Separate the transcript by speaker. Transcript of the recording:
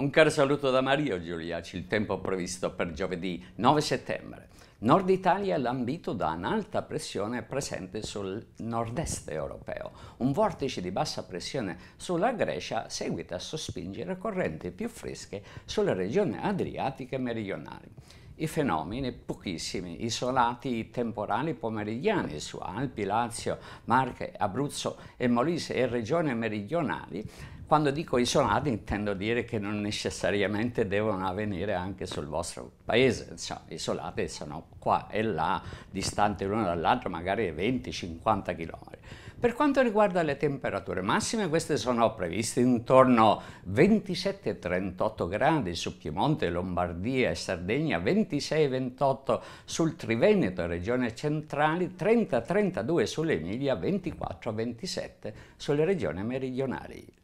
Speaker 1: Un caro saluto da Mario Giuliaci, il tempo previsto per giovedì 9 settembre. Nord Italia è lambito da un'alta pressione presente sul nord-est europeo. Un vortice di bassa pressione sulla Grecia seguita a sospingere correnti più fresche sulle regioni adriatiche meridionali i fenomeni pochissimi, isolati temporali pomeridiani su Alpi, Lazio, Marche, Abruzzo e Molise e regioni meridionali. Quando dico isolati intendo dire che non necessariamente devono avvenire anche sul vostro paese, insomma, isolati sono qua e là, distante l'uno dall'altro, magari 20-50 km. Per quanto riguarda le temperature massime, queste sono previste intorno a 27-38 gradi su Piemonte, Lombardia e Sardegna, 26-28 sul Triveneto e regioni centrali, 30-32 sulle Emilia, 24-27 sulle regioni meridionali.